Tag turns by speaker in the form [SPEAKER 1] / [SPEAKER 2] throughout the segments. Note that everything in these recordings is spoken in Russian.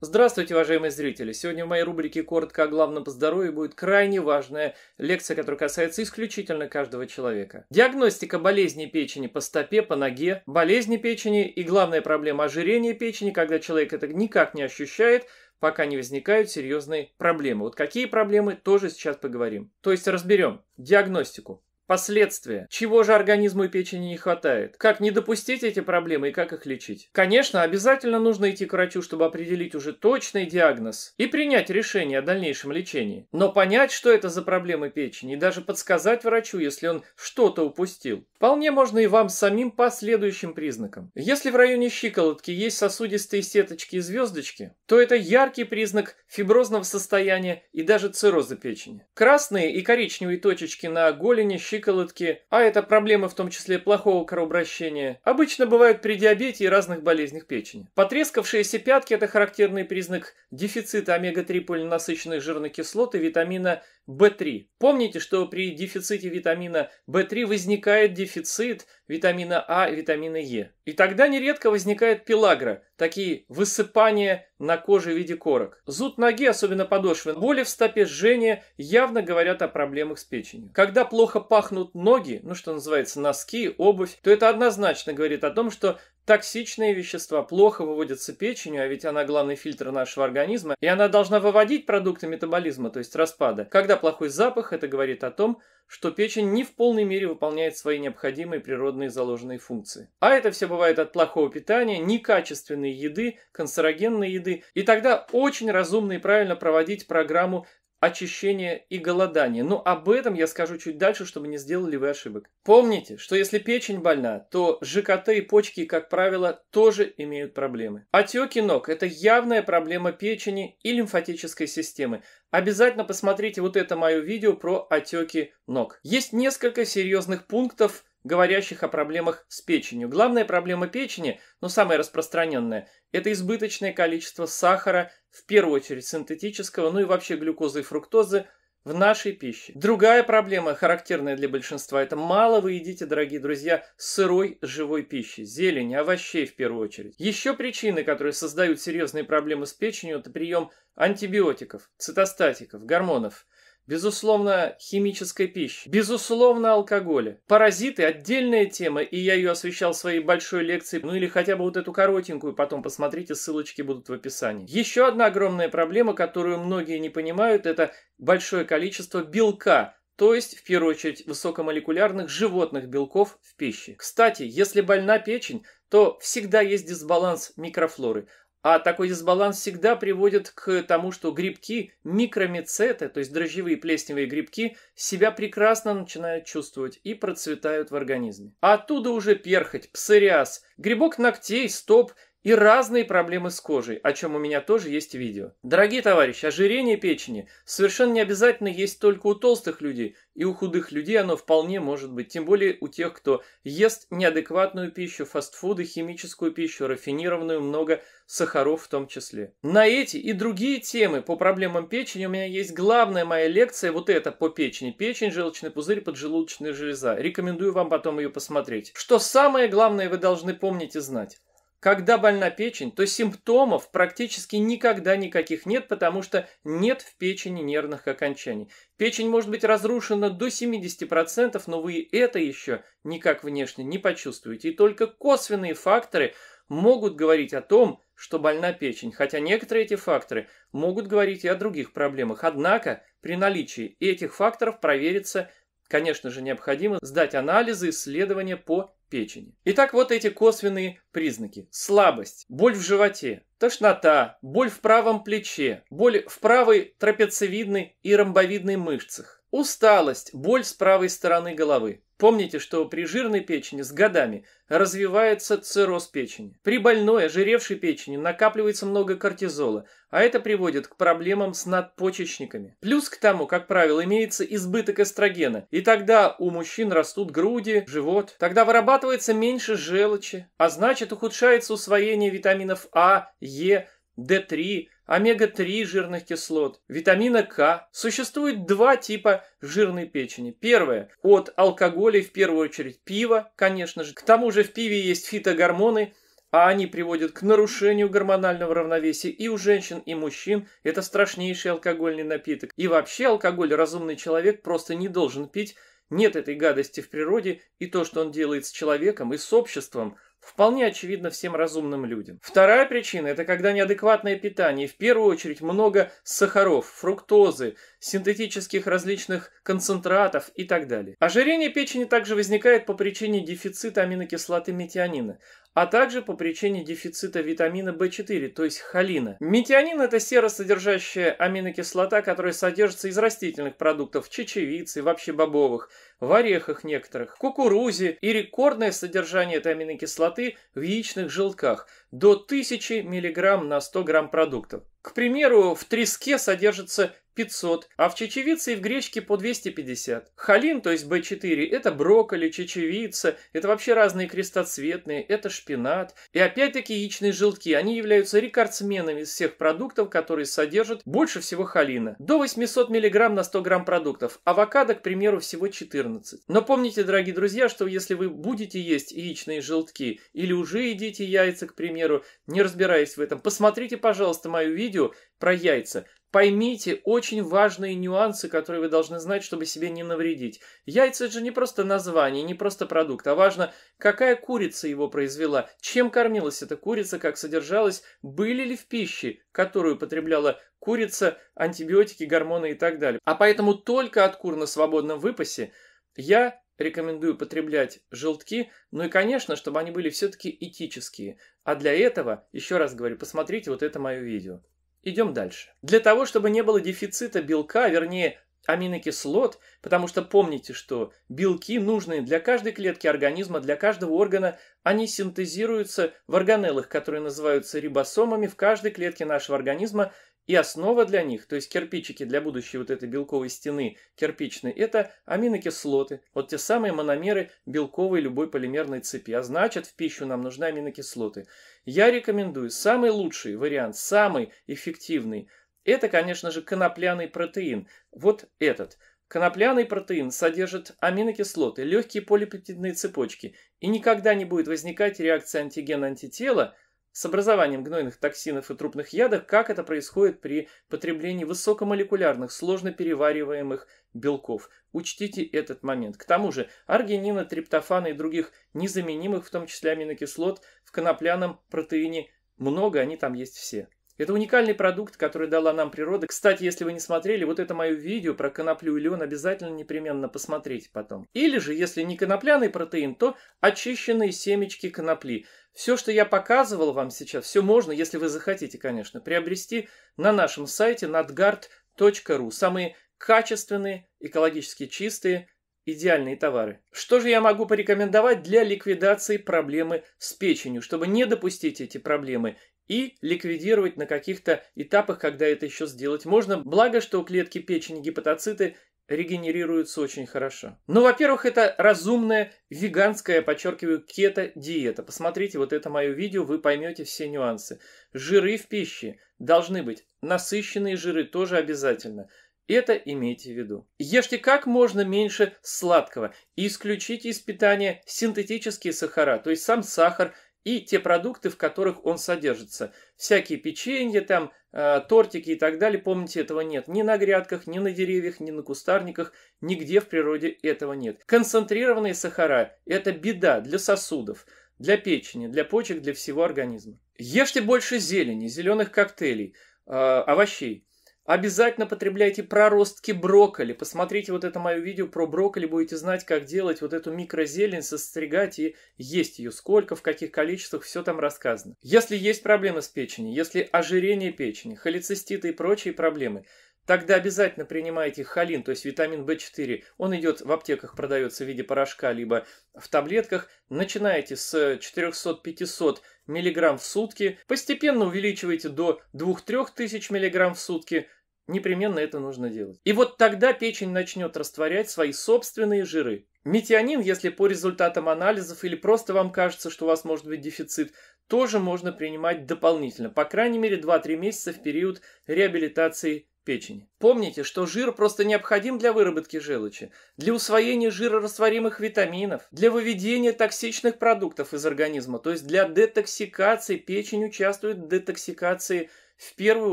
[SPEAKER 1] Здравствуйте, уважаемые зрители! Сегодня в моей рубрике «Коротко о главном по здоровью» будет крайне важная лекция, которая касается исключительно каждого человека. Диагностика болезни печени по стопе, по ноге, болезни печени и главная проблема ожирения печени, когда человек это никак не ощущает, пока не возникают серьезные проблемы. Вот какие проблемы, тоже сейчас поговорим. То есть разберем диагностику. Последствия. Чего же организму и печени не хватает? Как не допустить эти проблемы и как их лечить? Конечно, обязательно нужно идти к врачу, чтобы определить уже точный диагноз и принять решение о дальнейшем лечении. Но понять, что это за проблемы печени, и даже подсказать врачу, если он что-то упустил, вполне можно и вам самим по следующим признакам. Если в районе щиколотки есть сосудистые сеточки и звездочки, то это яркий признак фиброзного состояния и даже цирроза печени. Красные и коричневые точечки на голени, щиколотке, щиколотки, а это проблемы в том числе плохого кровообращения, обычно бывают при диабете и разных болезнях печени. Потрескавшиеся пятки – это характерный признак дефицита омега-3 полинасыщенных жирных кислот и витамина В3. Помните, что при дефиците витамина В3 возникает дефицит – витамина А и витамина Е. И тогда нередко возникает пелагра, такие высыпания на коже в виде корок. Зуд ноги, особенно подошвы, боли в стопе, жжение явно говорят о проблемах с печенью. Когда плохо пахнут ноги, ну что называется носки, обувь, то это однозначно говорит о том, что Токсичные вещества плохо выводятся печенью, а ведь она главный фильтр нашего организма, и она должна выводить продукты метаболизма, то есть распада. Когда плохой запах, это говорит о том, что печень не в полной мере выполняет свои необходимые природные заложенные функции. А это все бывает от плохого питания, некачественной еды, канцерогенной еды. И тогда очень разумно и правильно проводить программу очищение и голодание. Но об этом я скажу чуть дальше, чтобы не сделали вы ошибок. Помните, что если печень больна, то ЖКТ и почки, как правило, тоже имеют проблемы. Отеки ног – это явная проблема печени и лимфатической системы. Обязательно посмотрите вот это мое видео про отеки ног. Есть несколько серьезных пунктов – говорящих о проблемах с печенью. Главная проблема печени, но самая распространенная, это избыточное количество сахара, в первую очередь синтетического, ну и вообще глюкозы и фруктозы в нашей пище. Другая проблема, характерная для большинства, это мало вы едите, дорогие друзья, сырой живой пищи, зелени, овощей в первую очередь. Еще причины, которые создают серьезные проблемы с печенью, это прием антибиотиков, цитостатиков, гормонов – Безусловно, химической пищи. Безусловно, алкоголя. Паразиты – отдельная тема, и я ее освещал в своей большой лекции. Ну или хотя бы вот эту коротенькую, потом посмотрите, ссылочки будут в описании. Еще одна огромная проблема, которую многие не понимают, это большое количество белка – то есть, в первую очередь, высокомолекулярных животных белков в пище. Кстати, если больна печень, то всегда есть дисбаланс микрофлоры. А такой дисбаланс всегда приводит к тому, что грибки, микромицеты, то есть дрожжевые плесневые грибки, себя прекрасно начинают чувствовать и процветают в организме. А оттуда уже перхоть, псориаз, грибок ногтей, стоп – и разные проблемы с кожей, о чем у меня тоже есть видео. Дорогие товарищи, ожирение печени совершенно не обязательно есть только у толстых людей, и у худых людей оно вполне может быть, тем более у тех, кто ест неадекватную пищу, фастфуды, химическую пищу, рафинированную, много сахаров в том числе. На эти и другие темы по проблемам печени у меня есть главная моя лекция, вот эта по печени. Печень, желчный пузырь, поджелудочная железа. Рекомендую вам потом ее посмотреть. Что самое главное вы должны помнить и знать. Когда больна печень, то симптомов практически никогда никаких нет, потому что нет в печени нервных окончаний. Печень может быть разрушена до 70%, но вы это еще никак внешне не почувствуете. И только косвенные факторы могут говорить о том, что больна печень, хотя некоторые эти факторы могут говорить и о других проблемах. Однако при наличии этих факторов провериться, конечно же, необходимо сдать анализы, исследования по печени. Итак, вот эти косвенные признаки. Слабость, боль в животе, тошнота, боль в правом плече, боль в правой трапециевидной и ромбовидной мышцах, Усталость, боль с правой стороны головы. Помните, что при жирной печени с годами развивается цирроз печени. При больной, ожиревшей печени накапливается много кортизола, а это приводит к проблемам с надпочечниками. Плюс к тому, как правило, имеется избыток эстрогена, и тогда у мужчин растут груди, живот, тогда вырабатывается меньше желчи, а значит ухудшается усвоение витаминов А, Е, D3, омега-3 жирных кислот, витамина К. Существует два типа жирной печени. Первое – от алкоголя в первую очередь Пиво, конечно же. К тому же в пиве есть фитогормоны, а они приводят к нарушению гормонального равновесия и у женщин, и мужчин. Это страшнейший алкогольный напиток. И вообще алкоголь разумный человек просто не должен пить. Нет этой гадости в природе, и то, что он делает с человеком и с обществом – Вполне очевидно всем разумным людям. Вторая причина – это когда неадекватное питание, в первую очередь много сахаров, фруктозы, синтетических различных концентратов и так далее. Ожирение печени также возникает по причине дефицита аминокислоты метионина а также по причине дефицита витамина В4, то есть холина. Метионин – это серосодержащая аминокислота, которая содержится из растительных продуктов, чечевицы, вообще бобовых, в орехах некоторых, кукурузе и рекордное содержание этой аминокислоты в яичных желтках до 1000 мг на 100 грамм продуктов. К примеру, в треске содержится 500, а в чечевице и в гречке по 250. Холин, то есть B4, это брокколи, чечевица, это вообще разные крестоцветные, это шпинат. И опять-таки яичные желтки, они являются рекордсменами из всех продуктов, которые содержат больше всего холина. До 800 мг на 100 грамм продуктов. Авокадо, к примеру, всего 14. Но помните, дорогие друзья, что если вы будете есть яичные желтки или уже едите яйца, к примеру, примеру, не разбираясь в этом, посмотрите, пожалуйста, мое видео про яйца. Поймите очень важные нюансы, которые вы должны знать, чтобы себе не навредить. Яйца это же не просто название, не просто продукт, а важно, какая курица его произвела, чем кормилась эта курица, как содержалась, были ли в пище, которую потребляла курица, антибиотики, гормоны и так далее. А поэтому только от кур на свободном выпасе я рекомендую потреблять желтки, ну и, конечно, чтобы они были все-таки этические. А для этого, еще раз говорю, посмотрите вот это мое видео. Идем дальше. Для того, чтобы не было дефицита белка, а вернее, аминокислот, потому что помните, что белки нужны для каждой клетки организма, для каждого органа, они синтезируются в органеллах, которые называются рибосомами в каждой клетке нашего организма, и основа для них, то есть кирпичики для будущей вот этой белковой стены кирпичной, это аминокислоты, вот те самые мономеры белковой любой полимерной цепи. А значит, в пищу нам нужны аминокислоты. Я рекомендую самый лучший вариант, самый эффективный, это, конечно же, конопляный протеин. Вот этот. Конопляный протеин содержит аминокислоты, легкие полипептидные цепочки, и никогда не будет возникать реакция антиген-антитела – с образованием гнойных токсинов и трупных ядов, как это происходит при потреблении высокомолекулярных, сложно перевариваемых белков. Учтите этот момент. К тому же аргинина, триптофана и других незаменимых, в том числе аминокислот, в конопляном протеине много, они там есть все. Это уникальный продукт, который дала нам природа. Кстати, если вы не смотрели, вот это мое видео про коноплю и лен обязательно непременно посмотрите потом. Или же, если не конопляный протеин, то очищенные семечки конопли. Все, что я показывал вам сейчас, все можно, если вы захотите, конечно, приобрести на нашем сайте nadgard.ru. Самые качественные, экологически чистые, идеальные товары. Что же я могу порекомендовать для ликвидации проблемы с печенью, чтобы не допустить эти проблемы и ликвидировать на каких-то этапах, когда это еще сделать можно. Благо, что у клетки печени гепатоциты регенерируются очень хорошо. Ну, во-первых, это разумная, веганская, подчеркиваю, кето-диета. Посмотрите вот это мое видео, вы поймете все нюансы. Жиры в пище должны быть, насыщенные жиры тоже обязательно. Это имейте в виду. Ешьте как можно меньше сладкого. Исключите из питания синтетические сахара, то есть сам сахар – и те продукты, в которых он содержится. Всякие печенья, там, э, тортики и так далее, помните, этого нет. Ни на грядках, ни на деревьях, ни на кустарниках, нигде в природе этого нет. Концентрированные сахара – это беда для сосудов, для печени, для почек, для всего организма. Ешьте больше зелени, зеленых коктейлей, э, овощей. Обязательно потребляйте проростки брокколи. Посмотрите вот это мое видео про брокколи, будете знать, как делать вот эту микрозелень, состригать и есть ее сколько, в каких количествах, все там рассказано. Если есть проблемы с печенью, если ожирение печени, холециститы и прочие проблемы, тогда обязательно принимайте холин, то есть витамин В4. Он идет в аптеках, продается в виде порошка, либо в таблетках. Начинайте с 400-500 миллиграмм в сутки, постепенно увеличивайте до 2-3 тысяч миллиграмм в сутки – Непременно это нужно делать. И вот тогда печень начнет растворять свои собственные жиры. Метионин, если по результатам анализов или просто вам кажется, что у вас может быть дефицит, тоже можно принимать дополнительно, по крайней мере 2-3 месяца в период реабилитации печени. Помните, что жир просто необходим для выработки желчи, для усвоения жирорастворимых витаминов, для выведения токсичных продуктов из организма, то есть для детоксикации печень участвует в детоксикации печени в первую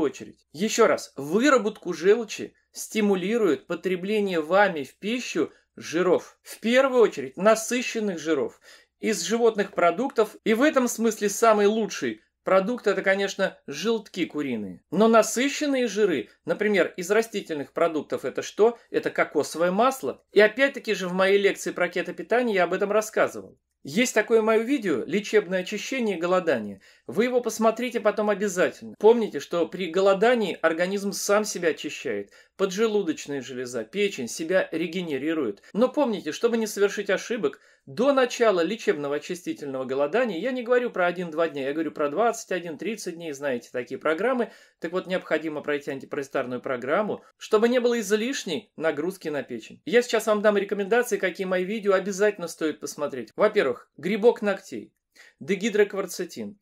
[SPEAKER 1] очередь, еще раз, выработку желчи стимулирует потребление вами в пищу жиров. В первую очередь, насыщенных жиров из животных продуктов. И в этом смысле самый лучший продукт – это, конечно, желтки куриные. Но насыщенные жиры, например, из растительных продуктов – это что? Это кокосовое масло. И опять-таки же в моей лекции про кето-питание я об этом рассказывал. Есть такое мое видео «Лечебное очищение и голодание». Вы его посмотрите потом обязательно. Помните, что при голодании организм сам себя очищает. Поджелудочная железа, печень себя регенерирует. Но помните, чтобы не совершить ошибок – до начала лечебного очистительного голодания, я не говорю про 1-2 дня, я говорю про 21-30 дней, знаете, такие программы. Так вот, необходимо пройти антипаразитарную программу, чтобы не было излишней нагрузки на печень. Я сейчас вам дам рекомендации, какие мои видео обязательно стоит посмотреть. Во-первых, грибок ногтей, дегидрокварцетин,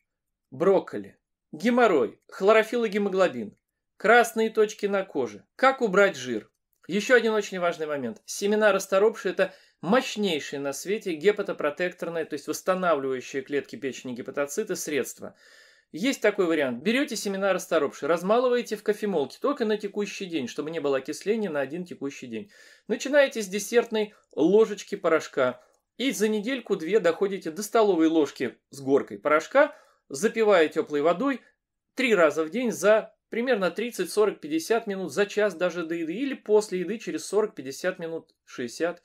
[SPEAKER 1] брокколи, геморрой, хлорофилл гемоглобин, красные точки на коже, как убрать жир, еще один очень важный момент. Семена расторопши – это мощнейшие на свете гепатопротекторные, то есть восстанавливающие клетки печени гепатоциты средства. Есть такой вариант. Берете семена расторопши, размалываете в кофемолке только на текущий день, чтобы не было окисления на один текущий день. Начинаете с десертной ложечки порошка и за недельку-две доходите до столовой ложки с горкой порошка, запивая теплой водой три раза в день за примерно 30, 40, 50 минут, за час даже до еды, или после еды через 40, 50 минут, 60.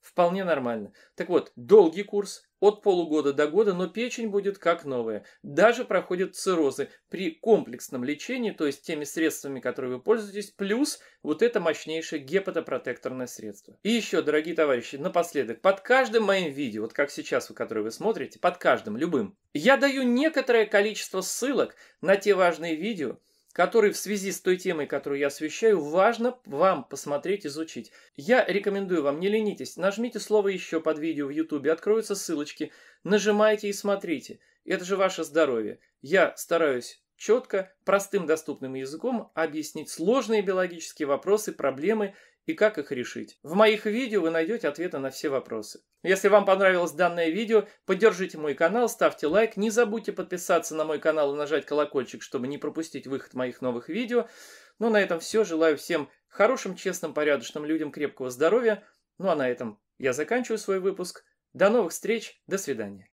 [SPEAKER 1] Вполне нормально. Так вот, долгий курс, от полугода до года, но печень будет как новая. Даже проходят циррозы при комплексном лечении, то есть теми средствами, которые вы пользуетесь, плюс вот это мощнейшее гепатопротекторное средство. И еще, дорогие товарищи, напоследок, под каждым моим видео, вот как сейчас, которое вы смотрите, под каждым, любым, я даю некоторое количество ссылок на те важные видео, который в связи с той темой, которую я освещаю, важно вам посмотреть, изучить. Я рекомендую вам, не ленитесь, нажмите слово «еще» под видео в YouTube, откроются ссылочки, нажимайте и смотрите. Это же ваше здоровье. Я стараюсь четко, простым доступным языком объяснить сложные биологические вопросы, проблемы и как их решить. В моих видео вы найдете ответы на все вопросы. Если вам понравилось данное видео, поддержите мой канал, ставьте лайк, не забудьте подписаться на мой канал и нажать колокольчик, чтобы не пропустить выход моих новых видео. Ну, а на этом все. Желаю всем хорошим, честным, порядочным людям крепкого здоровья. Ну, а на этом я заканчиваю свой выпуск. До новых встреч, до свидания.